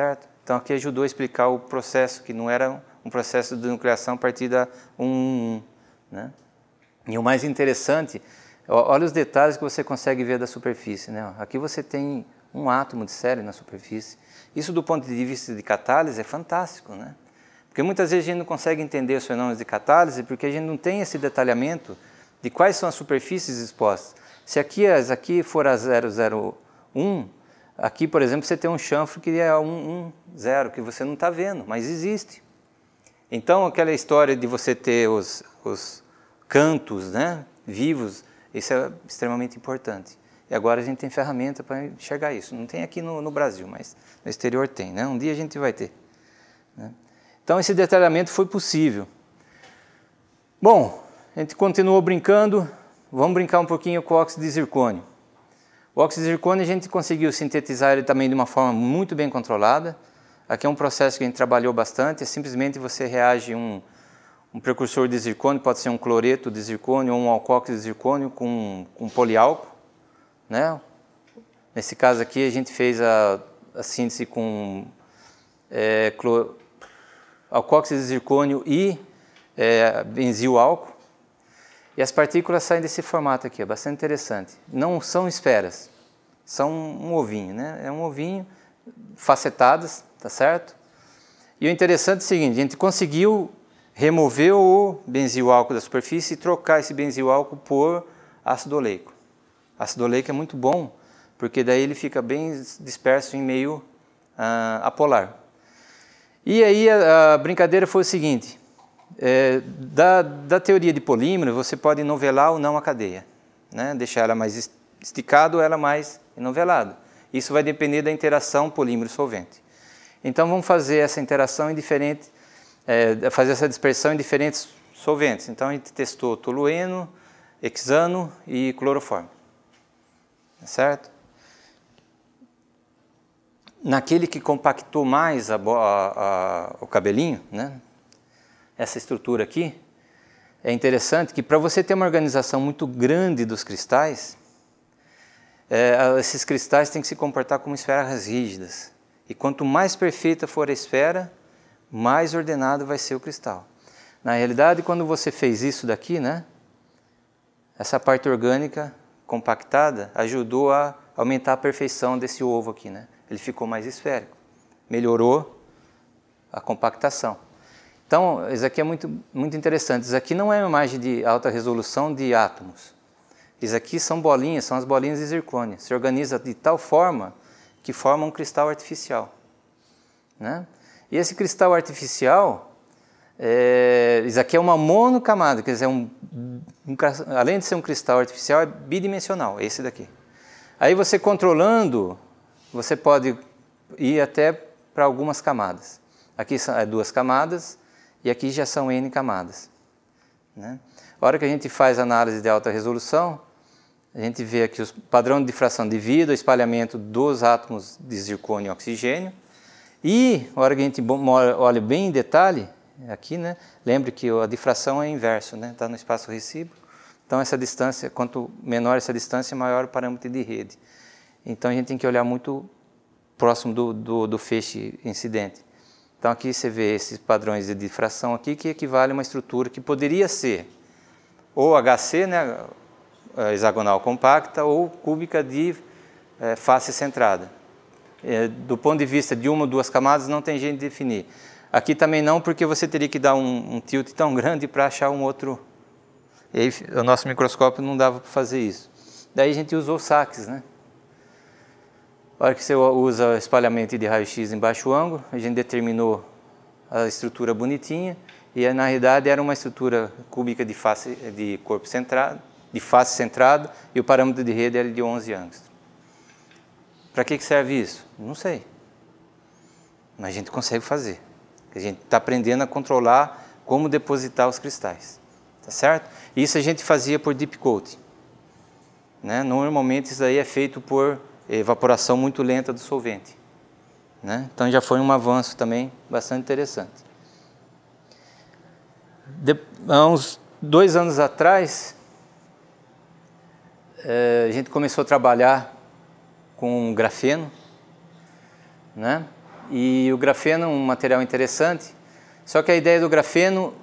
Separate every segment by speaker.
Speaker 1: certo? Então aqui ajudou a explicar o processo, que não era um processo de nucleação a partir da 1 né? E o mais interessante, olha os detalhes que você consegue ver da superfície, né? Aqui você tem um átomo de série na superfície. Isso do ponto de vista de catálise é fantástico, né? Porque muitas vezes a gente não consegue entender os fenômenos de catálise porque a gente não tem esse detalhamento de quais são as superfícies expostas. Se aqui, as aqui for a 001, Aqui, por exemplo, você tem um chanfre que é um, um zero, que você não está vendo, mas existe. Então, aquela história de você ter os, os cantos né, vivos, isso é extremamente importante. E agora a gente tem ferramenta para enxergar isso. Não tem aqui no, no, Brasil, mas no exterior tem. Né? Um dia a gente vai ter. Né? Então, esse detalhamento foi possível. Bom, a gente continuou brincando. Vamos brincar um pouquinho com o óxido de zircônio. O óxido a gente conseguiu sintetizar ele também de uma forma muito bem controlada. Aqui é um processo que a gente trabalhou bastante, é simplesmente você reage um, um precursor de zircônio, pode ser um cloreto de zircônio ou um alcoóxido de zircônio com, com polialco. Né? Nesse caso aqui a gente fez a, a síntese com é, de zircônio e é, benzil álcool. E as partículas saem desse formato aqui, é bastante interessante. Não são esferas, são um ovinho, né? É um ovinho facetadas, tá certo? E o interessante é o seguinte, a gente conseguiu remover o benzil álcool da superfície e trocar esse benzil álcool por ácido oleico. Ácido oleico é muito bom, porque daí ele fica bem disperso em meio apolar. Ah, e aí a, a brincadeira foi o seguinte, é, da, da, teoria de polímero, você pode novelar ou não a cadeia, né? deixar ela mais esticada ou ela mais enovelada. Isso vai depender da interação polímero-solvente. Então, vamos fazer essa interação em diferentes, é, fazer essa dispersão em diferentes solventes. Então, a gente testou tolueno, hexano e cloroforme, tá certo? Naquele que compactou mais a, a, a, o cabelinho, né? essa estrutura aqui, é interessante que para você ter uma organização muito grande dos cristais, é, esses cristais têm que se comportar como esferas rígidas. E quanto mais perfeita for a esfera, mais ordenado vai ser o cristal. Na realidade, quando você fez isso daqui, né, essa parte orgânica compactada ajudou a aumentar a perfeição desse ovo aqui. Né? Ele ficou mais esférico, melhorou a compactação. Então, isso aqui é muito, muito interessante. Isso aqui não é uma imagem de alta resolução de átomos. Isso aqui são bolinhas, são as bolinhas de zircônia. Se organiza de tal forma que forma um cristal artificial. Né? E esse cristal artificial, é, isso aqui é uma monocamada, quer dizer, é um, um, além de ser um cristal artificial, é bidimensional, é esse daqui. Aí você controlando, você pode ir até para algumas camadas. Aqui são é, duas camadas, e aqui já são N camadas. Né? A hora que a gente faz análise de alta resolução, a gente vê aqui o padrão de difração de vida, o espalhamento dos átomos de zircônio e oxigênio. E, na hora que a gente olha bem em detalhe, aqui, né? Lembre que a difração é inverso, né? Está no espaço recíproco. Então, essa distância, quanto menor essa distância, maior o parâmetro de rede. Então, a gente tem que olhar muito próximo do, do, do feixe incidente. Então aqui você vê esses padrões de difração aqui que equivale a uma estrutura que poderia ser ou HC, né, eh, hexagonal compacta, ou cúbica de é, face centrada. É, do ponto de vista de uma ou duas camadas não tem jeito de definir. Aqui também não, porque você teria que dar um, um tilt tão grande para achar um outro. E aí, o nosso microscópio não dava para fazer isso. Daí a gente usou saques, né? A hora que você usa espalhamento de raio-x em baixo ângulo, a gente determinou a estrutura bonitinha e na realidade era uma estrutura cúbica de, face, de corpo centrado, de face centrada e o parâmetro de rede era de 11 angstrom. Para que, que serve isso? Não sei. Mas a gente consegue fazer. A gente está aprendendo a controlar como depositar os cristais. Tá certo? Isso a gente fazia por deep coating. Né? Normalmente isso aí é feito por evaporação muito lenta do solvente. Né? Então já foi um avanço também bastante interessante. De, há uns dois anos atrás, é, a gente começou a trabalhar com grafeno, né? E o grafeno é um material interessante, só que a ideia do grafeno,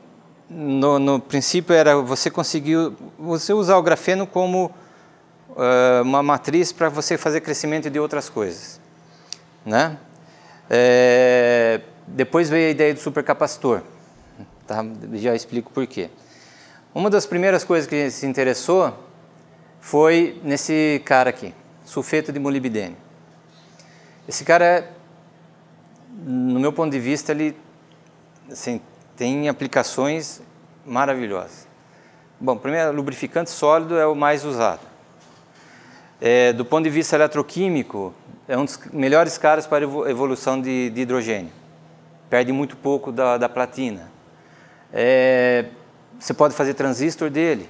Speaker 1: no, no princípio, era você conseguir você usar o grafeno como eh, uma matriz para você fazer crescimento de outras coisas. Né? É, depois veio a ideia do supercapacitor. Tá? Já explico por quê. Uma das primeiras coisas que se interessou foi nesse cara aqui, sulfeto de molibdênio. Esse cara, no meu ponto de vista, ele assim, tem aplicações maravilhosas. Bom, primeiro, lubrificante sólido é o mais usado. É, do ponto de vista eletroquímico, é um dos melhores caras para evolução de, de hidrogênio. Perde muito pouco da, da platina. É, você pode fazer transistor dele.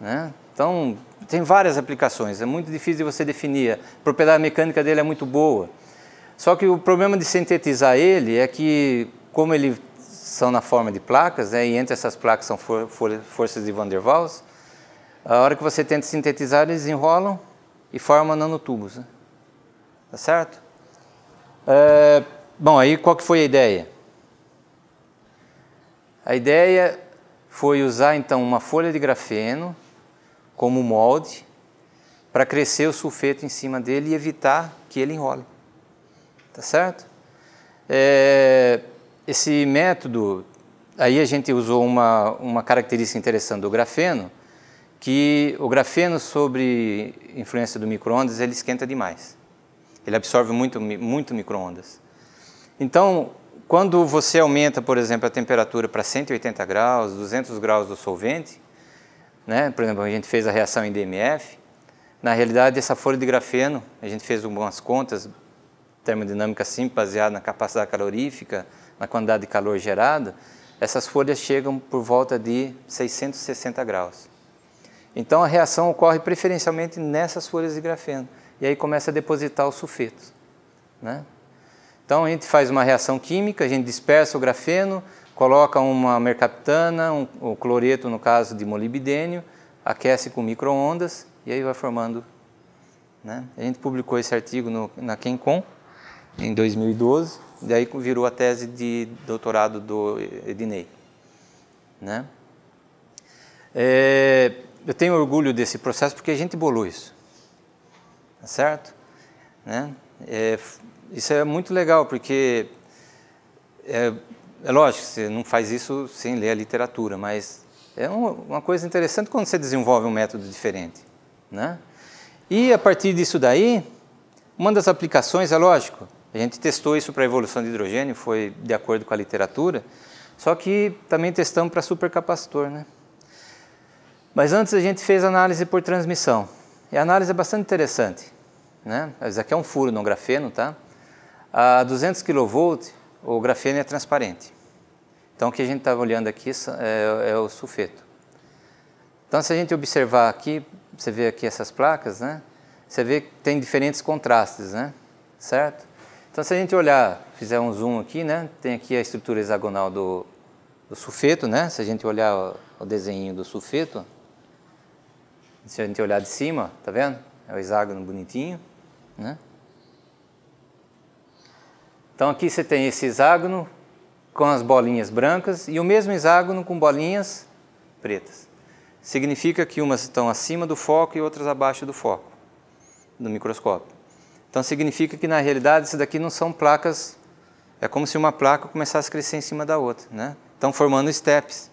Speaker 1: Né? Então, tem várias aplicações. É muito difícil de você definir. A propriedade mecânica dele é muito boa. Só que o problema de sintetizar ele é que, como eles são na forma de placas, né, e entre essas placas são for, for, forças de Van der Waals, a hora que você tenta sintetizar, eles enrolam e formam nanotubos. Né? Tá certo? É, bom, aí qual que foi a ideia? A ideia foi usar então uma folha de grafeno como molde para crescer o sulfeto em cima dele e evitar que ele enrole. Tá certo? É, esse método, aí a gente usou uma, uma característica interessante do grafeno, que o grafeno sobre influência do microondas ele esquenta demais. Ele absorve muito muito microondas. Então, quando você aumenta, por exemplo, a temperatura para 180 graus, 200 graus do solvente, né? Por exemplo, a gente fez a reação em DMF. Na realidade, essa folha de grafeno, a gente fez algumas contas termodinâmicas simples, baseada na capacidade calorífica, na quantidade de calor gerada, essas folhas chegam por volta de 660 graus. Então a reação ocorre preferencialmente nessas folhas de grafeno e aí começa a depositar os sulfetos. Né? Então a gente faz uma reação química, a gente dispersa o grafeno, coloca uma mercaptana, um, o cloreto no caso de molibdênio, aquece com microondas e aí vai formando. Né? A gente publicou esse artigo no, na Kencom em 2012, daí virou a tese de doutorado do Ednei. Né? É, eu tenho orgulho desse processo porque a gente bolou isso, tá certo? Né? É, isso é muito legal porque é, é lógico, você não faz isso sem ler a literatura, mas é uma coisa interessante quando você desenvolve um método diferente, né? E a partir disso daí, uma das aplicações, é lógico, a gente testou isso para a evolução de hidrogênio, foi de acordo com a literatura, só que também testamos para supercapacitor, né? Mas antes a gente fez análise por transmissão. E a análise é bastante interessante. Né? Isso aqui é um furo no grafeno, tá? A 200 kV, o grafeno é transparente. Então o que a gente estava tá olhando aqui é, é o sulfeto. Então se a gente observar aqui, você vê aqui essas placas, né? Você vê que tem diferentes contrastes, né? Certo? Então se a gente olhar, fizer um zoom aqui, né? Tem aqui a estrutura hexagonal do, do sulfeto, né? Se a gente olhar o, o desenho do sulfeto, se a gente olhar de cima, tá vendo? É o hexágono bonitinho, né? Então aqui você tem esse hexágono com as bolinhas brancas e o mesmo hexágono com bolinhas pretas. Significa que umas estão acima do foco e outras abaixo do foco, do microscópio. Então significa que na realidade isso daqui não são placas, é como se uma placa começasse a crescer em cima da outra, né? Estão formando steps,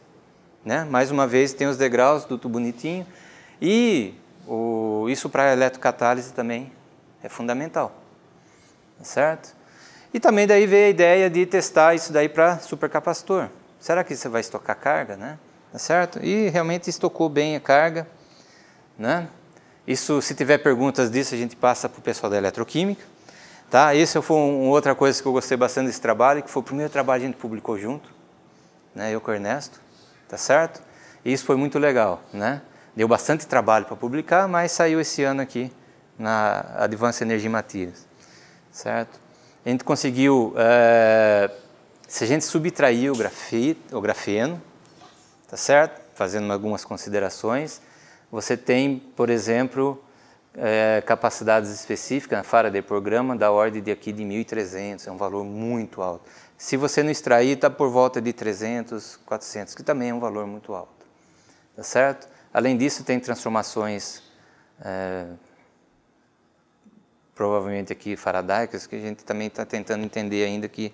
Speaker 1: né? Mais uma vez tem os degraus do tubo bonitinho, e o, isso para a eletrocatálise também é fundamental, tá certo? E também daí veio a ideia de testar isso daí para supercapacitor. Será que você vai estocar carga, né? Tá certo? E realmente estocou bem a carga, né? Isso, se tiver perguntas disso, a gente passa para o pessoal da eletroquímica. Tá? Isso foi uma outra coisa que eu gostei bastante desse trabalho, que foi o primeiro trabalho que a gente publicou junto, né? eu com o Ernesto, tá certo? E isso foi muito legal, né? Deu bastante trabalho para publicar, mas saiu esse ano aqui na Advanced Energy Materials, certo? A gente conseguiu, é, se a gente subtrair o, grafito, o grafeno, tá certo? Fazendo algumas considerações, você tem, por exemplo, é, capacidades específicas na Faraday por grama da ordem de aqui de 1.300, é um valor muito alto. Se você não extrair, está por volta de 300, 400, que também é um valor muito alto, tá certo? Além disso, tem transformações é, provavelmente aqui faradaicas que a gente também está tentando entender ainda que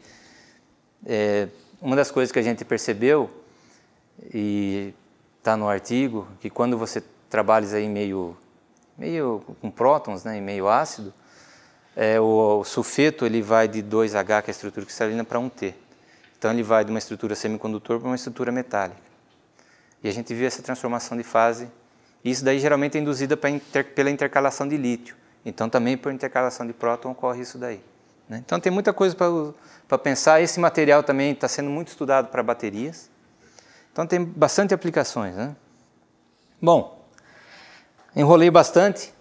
Speaker 1: é, uma das coisas que a gente percebeu e está no artigo que quando você trabalha aí meio meio com prótons, né, e meio ácido, é, o, o, sulfeto ele vai de 2H, que é a estrutura cristalina, para 1T. Então ele vai de uma estrutura semicondutor para uma estrutura metálica. E a gente viu essa transformação de fase. isso daí geralmente é induzida pela intercalação de lítio. Então também por intercalação de próton ocorre isso daí. Né? Então tem muita coisa para pensar. Esse material também está sendo muito estudado para baterias. Então tem bastante aplicações. Né? Bom, enrolei bastante.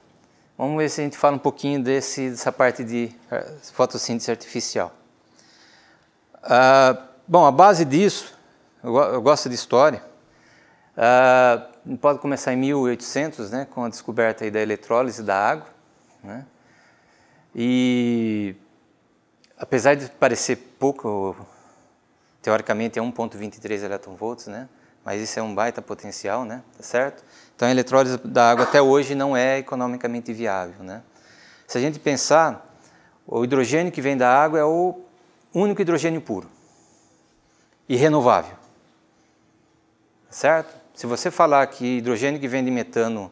Speaker 1: Vamos ver se a gente fala um pouquinho desse, dessa parte de eh, fotossíntese artificial. Ah, bom, a base disso, eu, eu gosto de história. Uh, pode começar em 1800, né, com a descoberta aí da eletrólise da água. Né? E apesar de parecer pouco, teoricamente é 1.23 electronvolts, né? mas isso é um baita potencial, né? tá certo? Então a eletrólise da água até hoje não é economicamente viável. Né? Se a gente pensar, o hidrogênio que vem da água é o único hidrogênio puro e renovável, tá certo? Se você falar que hidrogênio que vem de metano,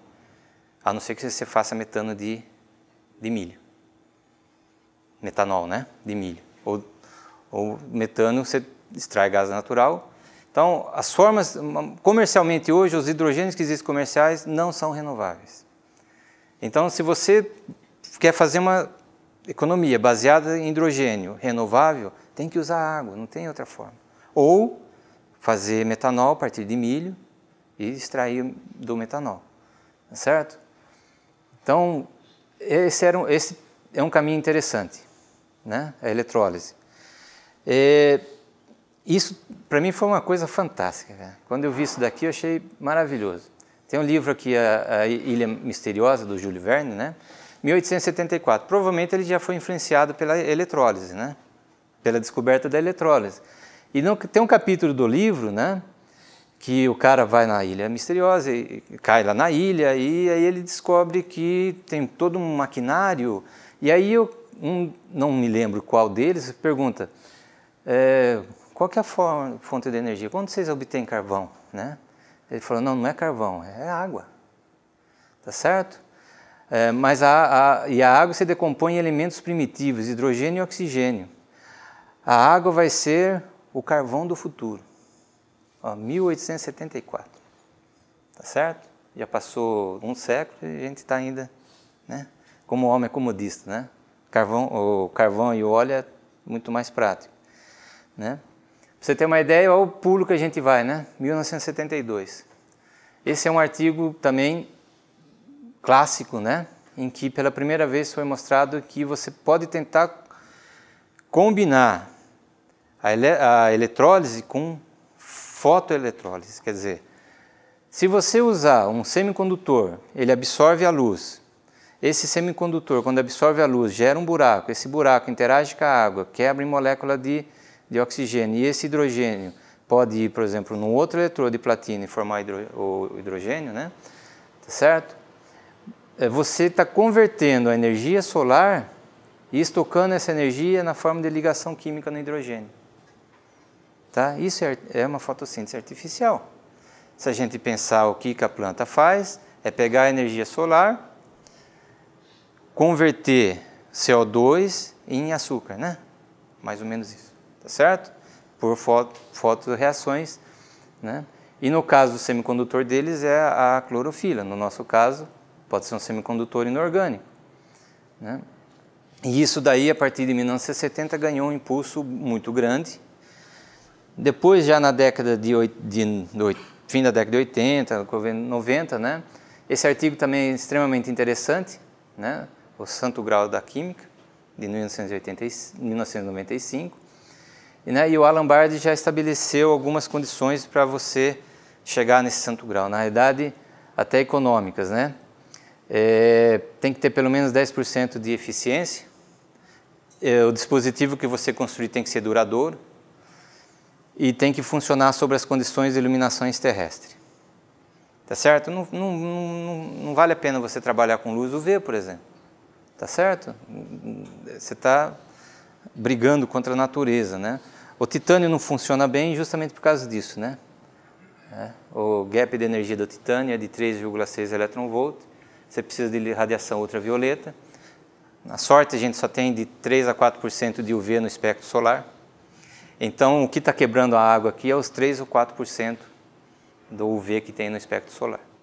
Speaker 1: a não ser que você faça metano de, de milho, metanol, né? De milho. Ou, ou metano, você extrai gás natural. Então, as formas, comercialmente hoje, os hidrogênios que existem comerciais não são renováveis. Então, se você quer fazer uma economia baseada em hidrogênio renovável, tem que usar água, não tem outra forma. Ou fazer metanol a partir de milho, e extrair do metanol, tá certo? Então, esse, era um, esse é um caminho interessante, né? a eletrólise. E isso, para mim, foi uma coisa fantástica. Cara. Quando eu vi isso daqui, eu achei maravilhoso. Tem um livro aqui, a, a Ilha Misteriosa, do Júlio Verne, né? 1874. Provavelmente ele já foi influenciado pela eletrólise, né? pela descoberta da eletrólise. E tem um capítulo do livro, né? que o cara vai na ilha misteriosa, e cai lá na ilha, e aí ele descobre que tem todo um maquinário. E aí eu um, não me lembro qual deles pergunta é, qual que é a fonte de energia? Quando vocês obtêm carvão, né? Ele falou não, não é carvão, é água, tá certo? É, mas a, a, e a água se decompõe em elementos primitivos, hidrogênio e oxigênio. A água vai ser o carvão do futuro. 1874. Tá certo? Já passou um século e a gente está ainda, né? Como homem comodista, né? Carvão, o carvão e o óleo é muito mais prático, né? Pra você ter uma ideia, olha o pulo que a gente vai, né? 1972. Esse é um artigo também clássico, né? Em que pela primeira vez foi mostrado que você pode tentar combinar a, ele a eletrólise com fotoeletrólise, quer dizer, se você usar um semicondutor, ele absorve a luz. Esse semicondutor, quando absorve a luz, gera um buraco. Esse buraco interage com a água, quebra em molécula de, de oxigênio. E esse hidrogênio pode ir, por exemplo, num outro eletrodo de platina e formar hidro, o hidrogênio, né? Tá certo? É, você está convertendo a energia solar e estocando essa energia na forma de ligação química no hidrogênio. Tá? Isso é, é uma fotossíntese artificial. Se a gente pensar o que, que a planta faz, é pegar a energia solar, converter CO2 em açúcar, né? Mais ou menos isso, tá certo? Por foto, fotoreações, né? E no caso, o semicondutor deles é a clorofila. No nosso caso, pode ser um semicondutor inorgânico, né? E isso daí, a partir de 1970, ganhou um impulso muito grande, depois, já na década de, de, de fim da década de 80, 90, né? Esse artigo também é extremamente interessante, né? O Santo Grau da Química, de 1980, 1995. E, né, e o Alan Bard já estabeleceu algumas condições para você chegar nesse santo grau. Na realidade, até econômicas, né? É, tem que ter pelo menos 10% de eficiência. É, o dispositivo que você construir tem que ser duradouro e tem que funcionar sobre as condições de iluminações terrestres. Tá certo? Não, não, não, não vale a pena você trabalhar com luz UV, por exemplo. Tá certo? Você está brigando contra a natureza, né? O titânio não funciona bem justamente por causa disso, né? É. O gap de energia do titânio é de 3,6 electronvolt. Você precisa de radiação ultravioleta. Na sorte, a gente só tem de 3 a 4% de UV no espectro solar. Então, o que está quebrando a água aqui é os 3 ou 4% do UV que tem no espectro solar.